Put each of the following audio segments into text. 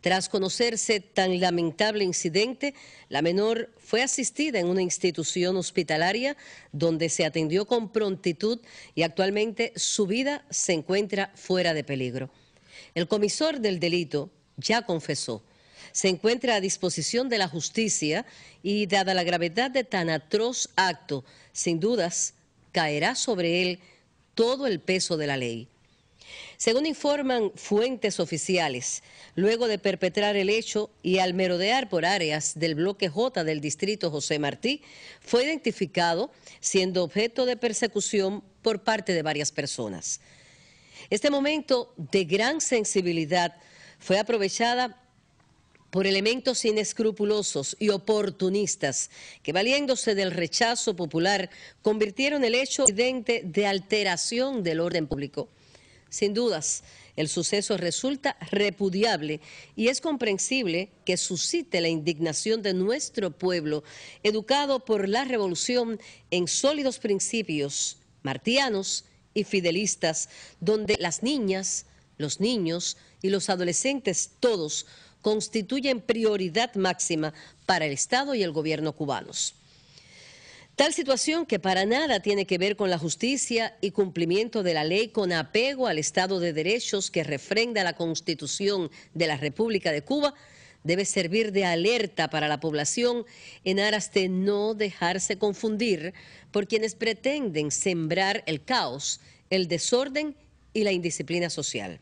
Tras conocerse tan lamentable incidente, la menor fue asistida en una institución hospitalaria donde se atendió con prontitud y actualmente su vida se encuentra fuera de peligro. El comisor del delito ya confesó se encuentra a disposición de la justicia y dada la gravedad de tan atroz acto, sin dudas caerá sobre él todo el peso de la ley. Según informan fuentes oficiales, luego de perpetrar el hecho y al merodear por áreas del bloque J del distrito José Martí, fue identificado siendo objeto de persecución por parte de varias personas. Este momento de gran sensibilidad fue aprovechada por elementos inescrupulosos y oportunistas que, valiéndose del rechazo popular, convirtieron el hecho evidente de alteración del orden público. Sin dudas, el suceso resulta repudiable y es comprensible que suscite la indignación de nuestro pueblo, educado por la revolución en sólidos principios martianos y fidelistas, donde las niñas, los niños y los adolescentes todos constituyen prioridad máxima para el Estado y el gobierno cubanos. Tal situación que para nada tiene que ver con la justicia y cumplimiento de la ley con apego al Estado de Derechos que refrenda la Constitución de la República de Cuba debe servir de alerta para la población en aras de no dejarse confundir por quienes pretenden sembrar el caos, el desorden y la indisciplina social.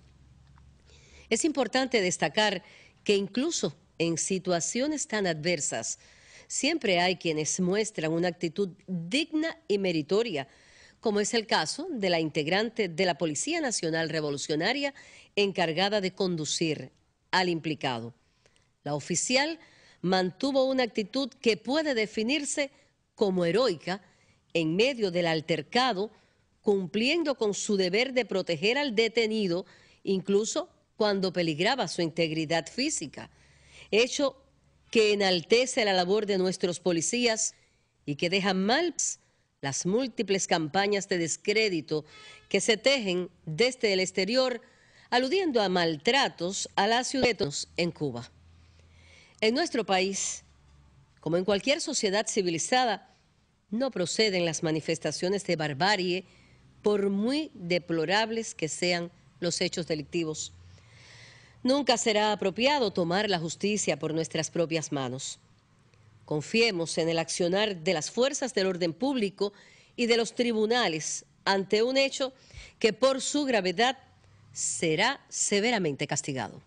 Es importante destacar que incluso en situaciones tan adversas, siempre hay quienes muestran una actitud digna y meritoria, como es el caso de la integrante de la Policía Nacional Revolucionaria encargada de conducir al implicado. La oficial mantuvo una actitud que puede definirse como heroica en medio del altercado, cumpliendo con su deber de proteger al detenido, incluso cuando peligraba su integridad física, hecho que enaltece la labor de nuestros policías y que deja mal las múltiples campañas de descrédito que se tejen desde el exterior, aludiendo a maltratos a la ciudadanos en Cuba. En nuestro país, como en cualquier sociedad civilizada, no proceden las manifestaciones de barbarie, por muy deplorables que sean los hechos delictivos. Nunca será apropiado tomar la justicia por nuestras propias manos. Confiemos en el accionar de las fuerzas del orden público y de los tribunales ante un hecho que por su gravedad será severamente castigado.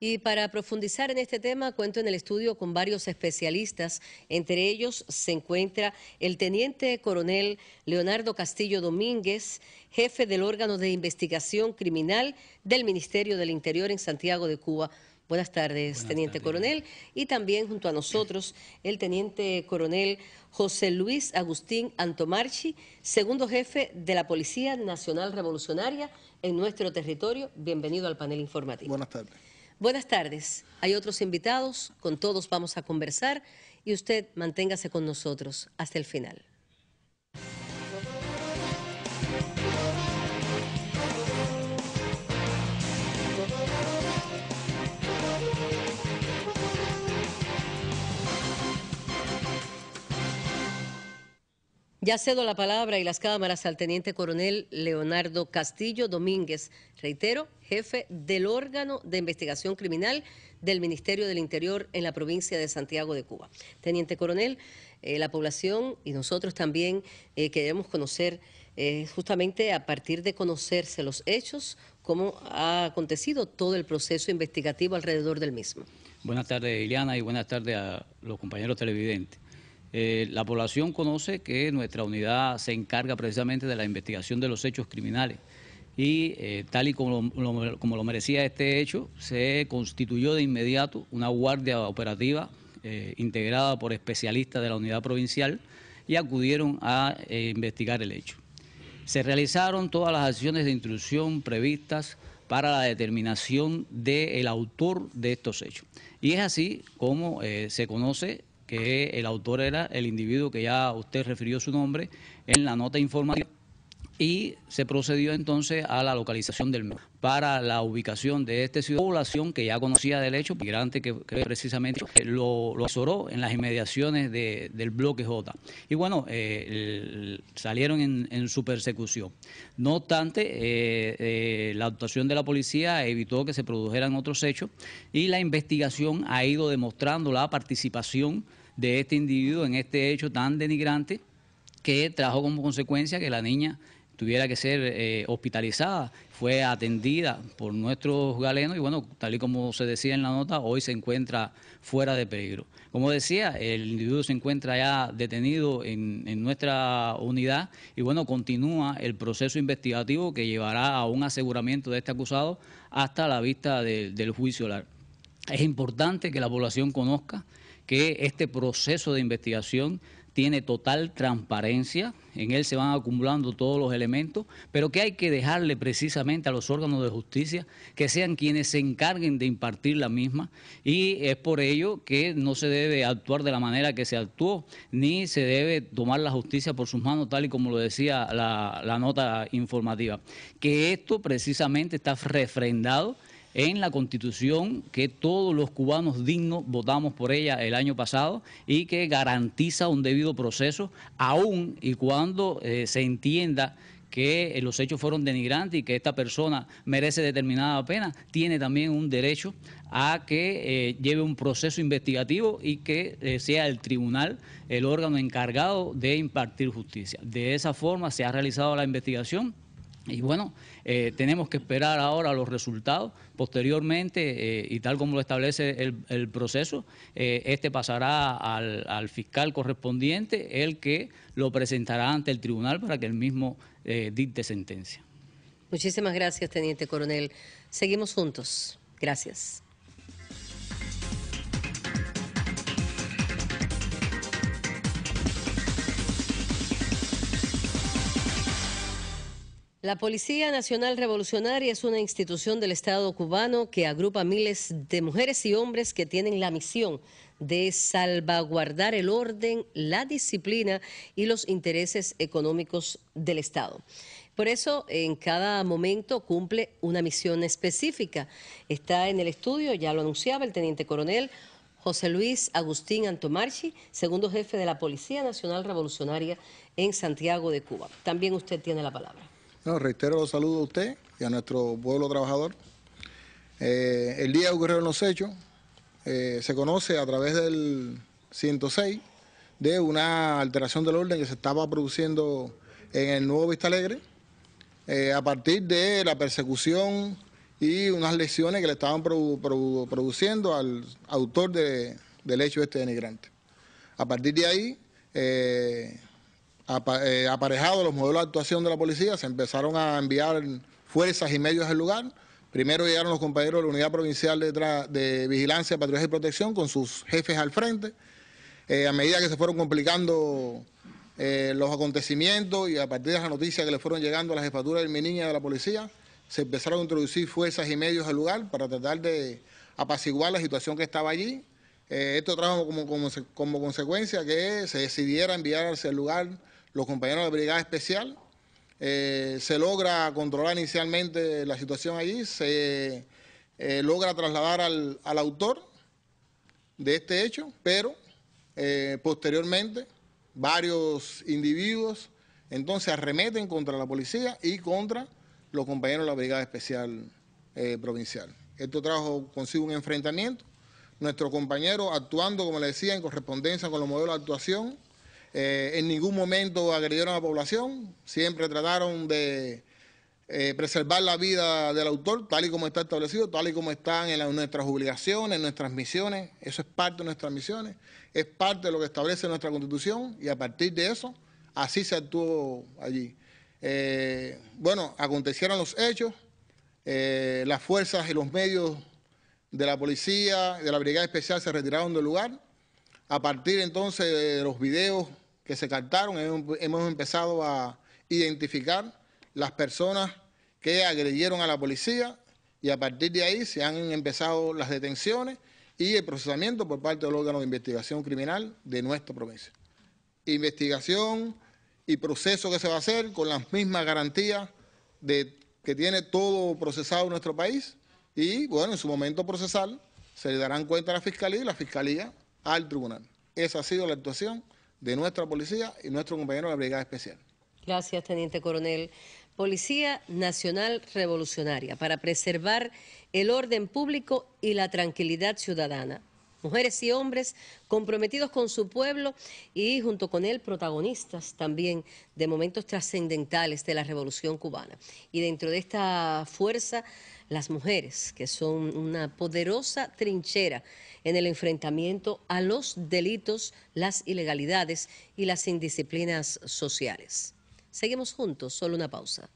Y para profundizar en este tema, cuento en el estudio con varios especialistas. Entre ellos se encuentra el teniente coronel Leonardo Castillo Domínguez, jefe del órgano de investigación criminal del Ministerio del Interior en Santiago de Cuba. Buenas tardes, teniente coronel. Y también junto a nosotros el teniente coronel José Luis Agustín Antomarchi, segundo jefe de la Policía Nacional Revolucionaria en nuestro territorio. Bienvenido al panel informativo. Buenas tardes. Buenas tardes. Hay otros invitados, con todos vamos a conversar y usted manténgase con nosotros hasta el final. Ya cedo la palabra y las cámaras al teniente coronel Leonardo Castillo Domínguez, reitero, jefe del órgano de investigación criminal del Ministerio del Interior en la provincia de Santiago de Cuba. Teniente coronel, eh, la población y nosotros también eh, queremos conocer eh, justamente a partir de conocerse los hechos, cómo ha acontecido todo el proceso investigativo alrededor del mismo. Buenas tardes, Ileana, y buenas tardes a los compañeros televidentes. Eh, la población conoce que nuestra unidad se encarga precisamente de la investigación de los hechos criminales y eh, tal y como lo, como lo, merecía este hecho, se constituyó de inmediato una guardia operativa eh, integrada por especialistas de la unidad provincial y acudieron a investigar el hecho. Se realizaron todas las acciones de instrucción... previstas para la determinación del autor de estos hechos. Y es así como se conoce que el autor era el individuo que ya usted refirió su nombre en la nota informativa y se procedió entonces a la localización del para la ubicación de este ciudad población que ya conocía del hecho migrante que, precisamente eh, lo, lo asoró en las inmediaciones del bloque J y bueno eh, salieron en, su persecución no obstante eh, la actuación de la policía evitó que se produjeran otros hechos y la investigación ha ido demostrando la participación de este individuo en este hecho tan denigrante que trajo como consecuencia que la niña tuviera que ser eh, hospitalizada, fue atendida por nuestros galenos y bueno, tal y como se decía en la nota, hoy se encuentra fuera de peligro. Como decía, el individuo se encuentra ya detenido en, nuestra unidad y bueno, continúa el proceso investigativo que llevará a un aseguramiento de este acusado hasta la vista del juicio largo. Es importante que la población conozca que este proceso de investigación tiene total transparencia, en él se van acumulando todos los elementos, pero que hay que dejarle precisamente a los órganos de justicia que sean quienes se encarguen de impartir la misma y es por ello que no se debe actuar de la manera que se actuó, ni se debe tomar la justicia por sus manos, tal y como lo decía la, nota informativa. Que esto precisamente está refrendado en la constitución que todos los cubanos dignos votamos por ella el año pasado y que garantiza un debido proceso, aún y cuando eh, se entienda que eh, los hechos fueron denigrantes y que esta persona merece determinada pena, tiene también un derecho a que eh, lleve un proceso investigativo y que sea el tribunal el órgano encargado de impartir justicia. De esa forma se ha realizado la investigación y bueno, eh, tenemos que esperar ahora los resultados. Posteriormente, eh, y tal como lo establece el, proceso, eh, este pasará al, al, fiscal correspondiente, el que lo presentará ante el tribunal para que el mismo dicte sentencia. Muchísimas gracias, Teniente Coronel. Seguimos juntos. Gracias. La Policía Nacional Revolucionaria es una institución del Estado cubano que agrupa miles de mujeres y hombres que tienen la misión de salvaguardar el orden, la disciplina y los intereses económicos del Estado. Por eso, en cada momento cumple una misión específica. Está en el estudio, ya lo anunciaba el teniente coronel José Luis Agustín Antomarchi, segundo jefe de la Policía Nacional Revolucionaria en Santiago de Cuba. También usted tiene la palabra reitero los saludos a usted y a nuestro pueblo trabajador. Eh, el día que ocurrieron los hechos eh, se conoce a través del 106 de una alteración del orden que se estaba produciendo en el nuevo Vista Alegre eh, a partir de la persecución y unas lesiones que le estaban produciendo al autor del hecho este denigrante. A partir de ahí, eh, aparejado los modelos de actuación de la policía, se empezaron a enviar fuerzas y medios al lugar. Primero llegaron los compañeros de la Unidad Provincial de, de Vigilancia, Patrullaje y Protección con sus jefes al frente. Eh, a medida que se fueron complicando eh, los acontecimientos y a partir de las noticias que le fueron llegando a la jefatura del Miniña de la policía, se empezaron a introducir fuerzas y medios al lugar para tratar de apaciguar la situación que estaba allí. esto trajo como, como, consecuencia que se decidiera enviar hacia el lugar los compañeros de Brigada Especial. Eh, se logra controlar inicialmente la situación allí, se eh, logra trasladar al, autor de este hecho, pero eh, posteriormente varios individuos entonces arremeten contra la policía y contra los compañeros de la Brigada Especial Provincial. Esto trajo consigo un enfrentamiento. Nuestro compañero actuando, como le decía, en correspondencia con los modelos de actuación eh, en ningún momento agredieron a la población, siempre trataron de eh, preservar la vida del autor, tal y como está establecido, tal y como están en nuestras obligaciones, en nuestras misiones. Eso es parte de nuestras misiones, es parte de lo que establece nuestra constitución y a partir de eso, así se actuó allí. Eh, bueno, acontecieron los hechos, las fuerzas y los medios de la policía, de la brigada especial se retiraron del lugar. A partir entonces los videos que se captaron, hemos empezado a identificar las personas que agredieron a la policía y a partir de ahí se han empezado las detenciones y el procesamiento por parte del órgano de investigación criminal de nuestra provincia. Investigación y proceso que se va a hacer con las mismas garantías de, que tiene todo procesado nuestro país y, bueno, en su momento procesal se le darán cuenta a la Fiscalía y la Fiscalía al tribunal. Esa ha sido la actuación de nuestra policía y nuestro compañero de la Brigada Especial. Gracias, Teniente Coronel. Policía Nacional Revolucionaria para preservar el orden público y la tranquilidad ciudadana mujeres y hombres comprometidos con su pueblo y junto con él protagonistas también de momentos trascendentales de la Revolución cubana. Y dentro de esta fuerza, las mujeres, que son una poderosa trinchera en el enfrentamiento a los delitos, las ilegalidades y las indisciplinas sociales. Seguimos juntos, solo una pausa.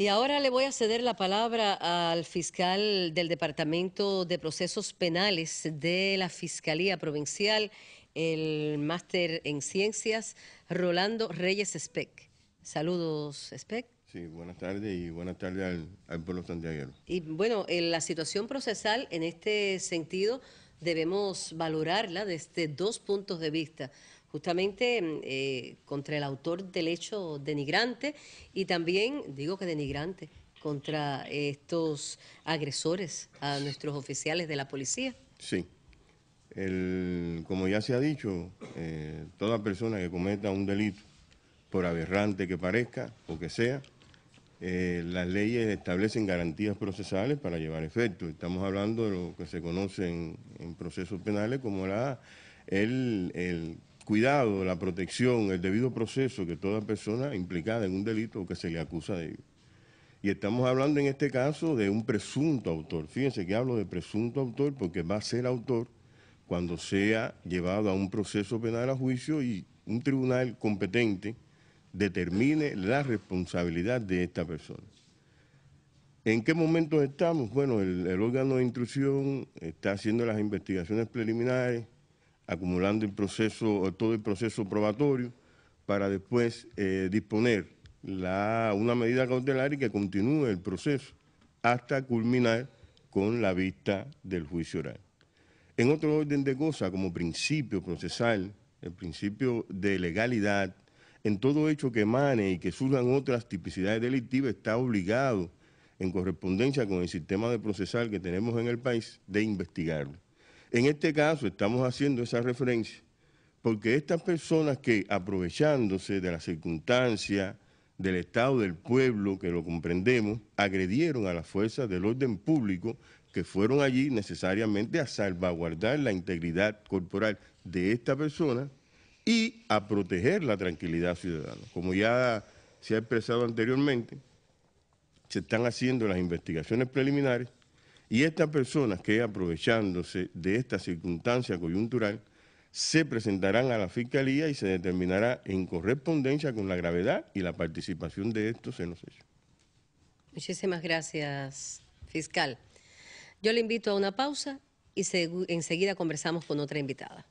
Y ahora le voy a ceder la palabra al fiscal del Departamento de Procesos Penales de la Fiscalía Provincial, el máster en Ciencias, Rolando Reyes Speck. Saludos, Speck. Sí, buenas tardes y buenas tardes al, al pueblo Santiago. Y bueno, la situación procesal en este sentido debemos valorarla desde dos puntos de vista justamente mm, eh, contra el autor del hecho denigrante y también, digo que denigrante, contra estos agresores a nuestros oficiales de la policía. Sí. El, como ya se ha dicho, eh, toda persona que cometa un delito, por aberrante que parezca o que sea, eh, las leyes establecen garantías procesales para llevar efecto. Estamos hablando de lo que se conoce en, procesos penales como la, el, el cuidado, la protección, el debido proceso que toda persona implicada en un delito o que se le acusa de ello. Y estamos hablando en este caso de un presunto autor. Fíjense que hablo de presunto autor porque va a ser autor cuando sea llevado a un proceso penal a juicio y un tribunal competente determine la responsabilidad de esta persona. ¿En qué momento estamos? Bueno, el, órgano de instrucción está haciendo las investigaciones preliminares, acumulando el proceso, todo el proceso probatorio para después eh, disponer una medida cautelar y que continúe el proceso hasta culminar con la vista del juicio oral. En otro orden de cosas, como principio procesal, el principio de legalidad, en todo hecho que emane y que surjan otras tipicidades delictivas, está obligado, en correspondencia con el sistema de procesal que tenemos en el país, de investigarlo. En este caso estamos haciendo esa referencia porque estas personas que aprovechándose de la circunstancia, del Estado, del pueblo, que lo comprendemos, agredieron a las fuerzas del orden público que fueron allí necesariamente a salvaguardar la integridad corporal de esta persona y a proteger la tranquilidad ciudadana. Como ya se ha expresado anteriormente, se están haciendo las investigaciones preliminares y estas personas que aprovechándose de esta circunstancia coyuntural se presentarán a la Fiscalía y se determinará en correspondencia con la gravedad y la participación de estos en los hechos. Muchísimas gracias, fiscal. Yo le invito a una pausa y enseguida conversamos con otra invitada.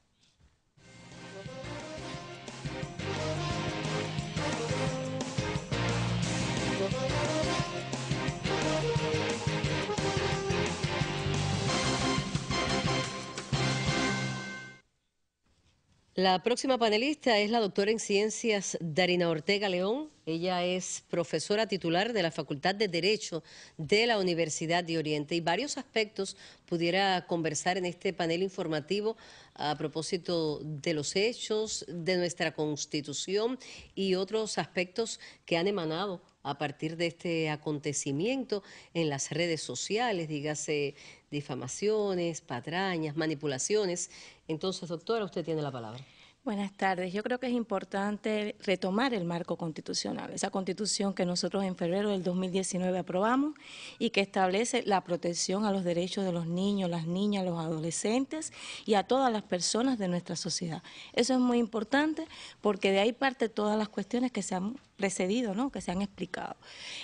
La próxima panelista es la doctora en ciencias Darina Ortega León. Ella es profesora titular de la Facultad de Derecho de la Universidad de Oriente y varios aspectos pudiera conversar en este panel informativo a propósito de los hechos, de nuestra Constitución y otros aspectos que han emanado a partir de este acontecimiento en las redes sociales, dígase difamaciones, patrañas, manipulaciones entonces, doctora, usted tiene la palabra. Buenas tardes. Yo creo que es importante retomar el marco constitucional, esa constitución que nosotros en febrero del 2019 aprobamos y que establece la protección a los derechos de los niños, las niñas, los adolescentes y a todas las personas de nuestra sociedad. Eso es muy importante porque de ahí parte todas las cuestiones que se han precedido, ¿no? que se han explicado.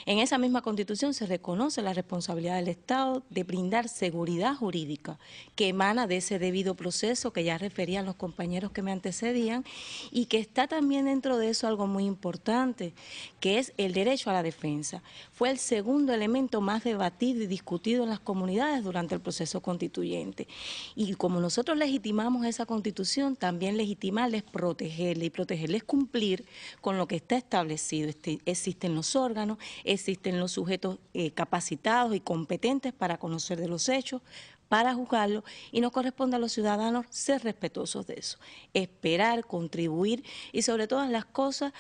En esa misma Constitución se reconoce la responsabilidad del Estado de brindar seguridad jurídica que emana de ese debido proceso que ya referían los compañeros que me antecedían y que está también dentro de eso algo muy importante, que es el derecho a la defensa. Fue el segundo elemento más debatido y discutido en las comunidades durante el proceso constituyente. Y como nosotros legitimamos esa Constitución, también legitimarles protegerla y protegerles cumplir con lo que está establecido sido, este, existen los órganos, existen los sujetos eh, capacitados y competentes para conocer de los hechos, para juzgarlos y nos corresponde a los ciudadanos ser respetuosos de eso, esperar, contribuir y sobre todas las cosas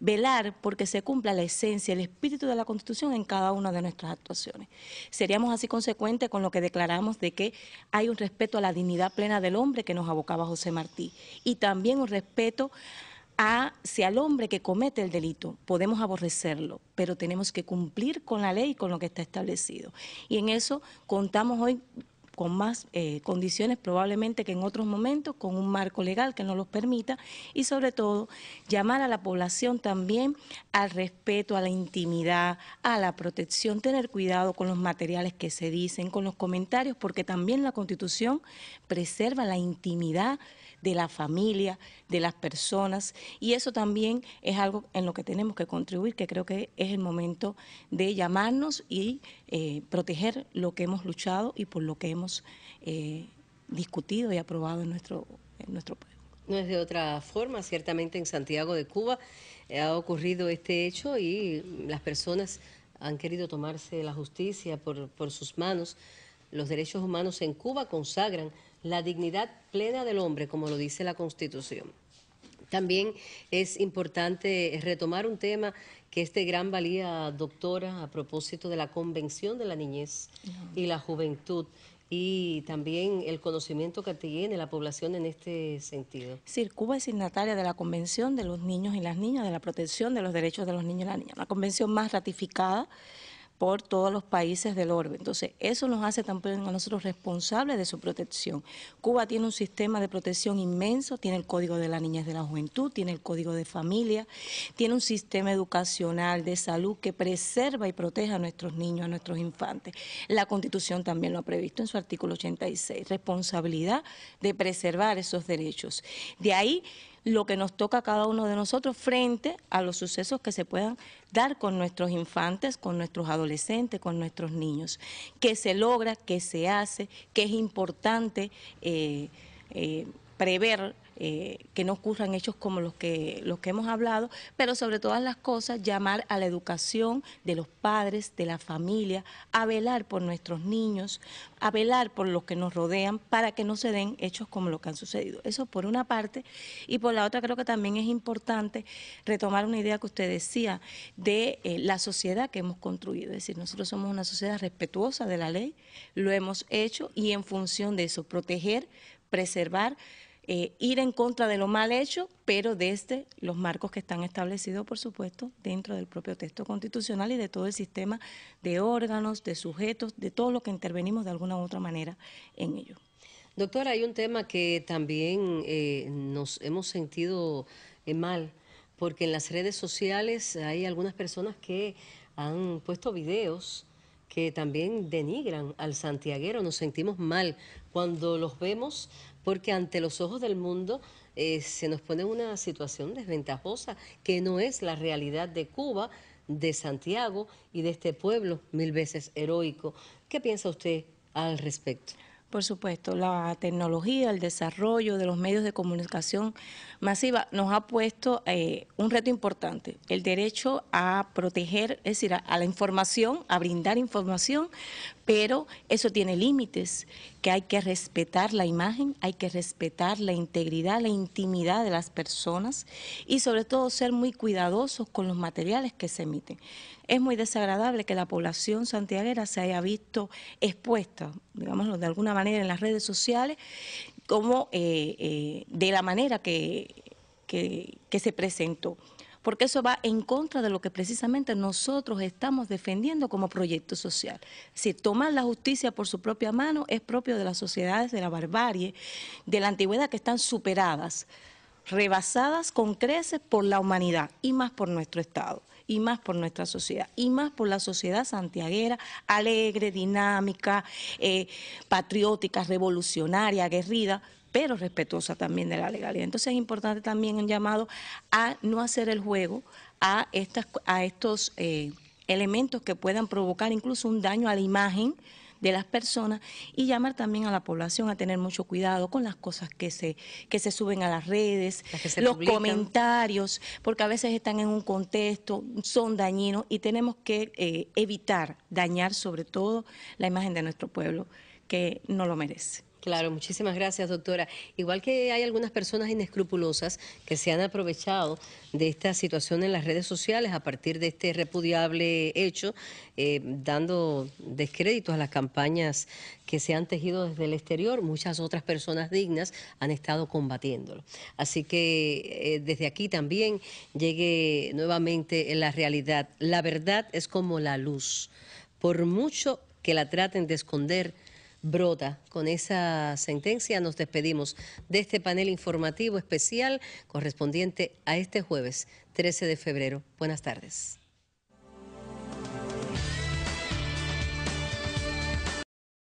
velar porque se cumpla la esencia, el espíritu de la Constitución en cada una de nuestras actuaciones. Seríamos así consecuentes con lo que declaramos de que hay un respeto a la dignidad plena del hombre que nos abocaba José Martí y también un respeto a si al hombre que comete el delito podemos aborrecerlo, pero tenemos que cumplir con la ley y con lo que está establecido. Y en eso contamos hoy con más eh, condiciones probablemente que en otros momentos, con un marco legal que no los permita y sobre todo llamar a la población también al respeto, a la intimidad, a la protección, tener cuidado con los materiales que se dicen, con los comentarios, porque también la Constitución preserva la intimidad de la familia, de las personas. Y eso también es algo en lo que tenemos que contribuir, que creo que es el momento de llamarnos y eh, proteger lo que hemos luchado y por lo que hemos eh, discutido y aprobado en nuestro, en nuestro No es de otra forma, ciertamente en Santiago de Cuba eh, ha ocurrido este hecho y las personas han querido tomarse la justicia por, por sus manos. Los derechos humanos en Cuba consagran la dignidad plena del hombre, como lo dice la Constitución. También es importante retomar un tema que es de gran valía, doctora, a propósito de la Convención de la Niñez y la Juventud y también el conocimiento que tiene la población en este sentido. Sí, Cuba es signataria de la Convención de los Niños y las Niñas, de la protección de los derechos de los niños y las niñas, la convención más ratificada por todos los países del orbe. Entonces, eso nos hace también a nosotros responsables de su protección. Cuba tiene un sistema de protección inmenso, tiene el Código de la Niñez de la Juventud, tiene el Código de Familia, tiene un sistema educacional de salud que preserva y protege a nuestros niños, a nuestros infantes. La Constitución también lo ha previsto en su artículo 86, responsabilidad de preservar esos derechos. De ahí lo que nos toca a cada uno de nosotros frente a los sucesos que se puedan dar con nuestros infantes, con nuestros adolescentes, con nuestros niños. Que se logra, que se hace, que es importante eh, eh, prever eh, que no ocurran hechos como los que, los que hemos hablado, pero sobre todas las cosas llamar a la educación de los padres, de la familia, a velar por nuestros niños, a velar por los que nos rodean para que no se den hechos como los que han sucedido. Eso por una parte y por la otra creo que también es importante retomar una idea que usted decía de eh, la sociedad que hemos construido. Es decir, nosotros somos una sociedad respetuosa de la ley, lo hemos hecho y en función de eso proteger, preservar, eh, ir en contra de lo mal hecho, pero desde este, los marcos que están establecidos, por supuesto, dentro del propio texto constitucional y de todo el sistema de órganos, de sujetos, de todo lo que intervenimos de alguna u otra manera en ello. Doctora, hay un tema que también eh, nos hemos sentido eh, mal, porque en las redes sociales hay algunas personas que han puesto videos que también denigran al santiaguero, nos sentimos mal cuando los vemos porque ante los ojos del mundo eh, se nos pone una situación desventajosa que no es la realidad de Cuba, de Santiago y de este pueblo mil veces heroico. ¿Qué piensa usted al respecto? Por supuesto, la tecnología, el desarrollo de los medios de comunicación masiva nos ha puesto eh, un reto importante, el derecho a proteger, es decir, a, la información, a brindar información, pero eso tiene límites, que hay que respetar la imagen, hay que respetar la integridad, la intimidad de las personas y sobre todo ser muy cuidadosos con los materiales que se emiten. Es muy desagradable que la población santiaguera se haya visto expuesta, digámoslo de alguna manera, en las redes sociales, como eh, eh, de la manera que, que se presentó porque eso va en contra de lo que precisamente nosotros estamos defendiendo como proyecto social. Si toman la justicia por su propia mano es propio de las sociedades de la barbarie, de la antigüedad que están superadas, rebasadas con creces por la humanidad y más por nuestro Estado y más por nuestra sociedad, y más por la sociedad santiaguera, alegre, dinámica, eh, patriótica, revolucionaria, aguerrida, pero respetuosa también de la legalidad. Entonces es importante también un llamado a no hacer el juego a, estas, a estos eh, elementos que puedan provocar incluso un daño a la imagen de las personas y llamar también a la población a tener mucho cuidado con las cosas que se, que se suben a las redes, los comentarios, porque a veces están en un contexto, son dañinos y tenemos que eh, evitar dañar sobre todo la imagen de nuestro pueblo que no lo merece. Claro, muchísimas gracias, doctora. Igual que hay algunas personas inescrupulosas que se han aprovechado de esta situación en las redes sociales a partir de este repudiable hecho, eh, dando descréditos a las campañas que se han tejido desde el exterior, muchas otras personas dignas han estado combatiéndolo. Así que eh, desde aquí también llegue nuevamente la realidad. La verdad es como la luz. Por mucho que la traten de esconder, brota. Con esa sentencia nos despedimos de este panel informativo especial correspondiente a este jueves 13 de febrero. Buenas tardes.